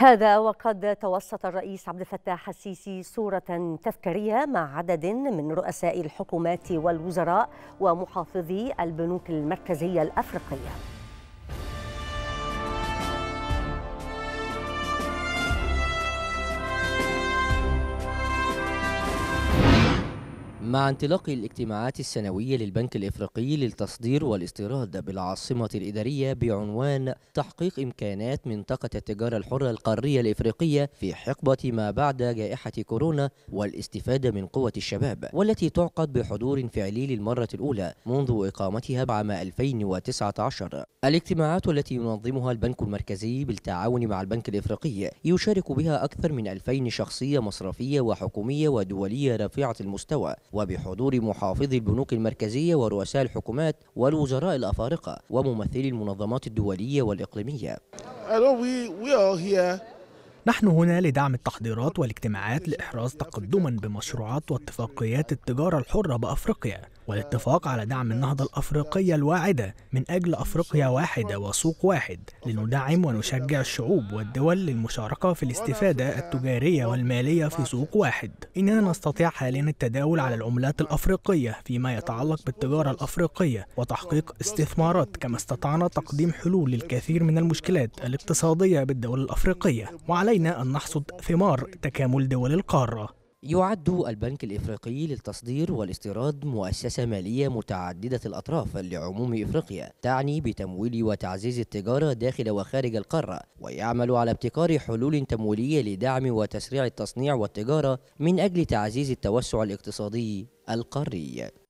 هذا وقد توسط الرئيس عبد الفتاح السيسي صورة تذكارية مع عدد من رؤساء الحكومات والوزراء ومحافظي البنوك المركزية الأفريقية مع انطلاق الاجتماعات السنوية للبنك الإفريقي للتصدير والاستيراد بالعاصمة الإدارية بعنوان تحقيق إمكانات منطقة التجارة الحرة القارية الإفريقية في حقبة ما بعد جائحة كورونا والاستفادة من قوة الشباب والتي تعقد بحضور فعلي للمرة الأولى منذ إقامتها بعام 2019 الاجتماعات التي ينظمها البنك المركزي بالتعاون مع البنك الإفريقي يشارك بها أكثر من 2000 شخصية مصرفية وحكومية ودولية رفيعة المستوى وبحضور محافظي البنوك المركزية ورؤساء الحكومات والوزراء الأفارقة وممثلي المنظمات الدولية والإقليمية نحن هنا لدعم التحضيرات والاجتماعات لإحراز تقدما بمشروعات واتفاقيات التجارة الحرة بأفريقيا والاتفاق على دعم النهضة الأفريقية الواعدة من أجل أفريقيا واحدة وسوق واحد لندعم ونشجع الشعوب والدول للمشاركة في الاستفادة التجارية والمالية في سوق واحد إننا نستطيع حاليا التداول على العملات الأفريقية فيما يتعلق بالتجارة الأفريقية وتحقيق استثمارات كما استطعنا تقديم حلول للكثير من المشكلات الاقتصادية بالدول الأفريقية وعلينا أن نحصد ثمار تكامل دول القارة يعد البنك الإفريقي للتصدير والاستيراد مؤسسة مالية متعددة الأطراف لعموم إفريقيا تعني بتمويل وتعزيز التجارة داخل وخارج القارة ويعمل على ابتكار حلول تمويلية لدعم وتسريع التصنيع والتجارة من أجل تعزيز التوسع الاقتصادي القاري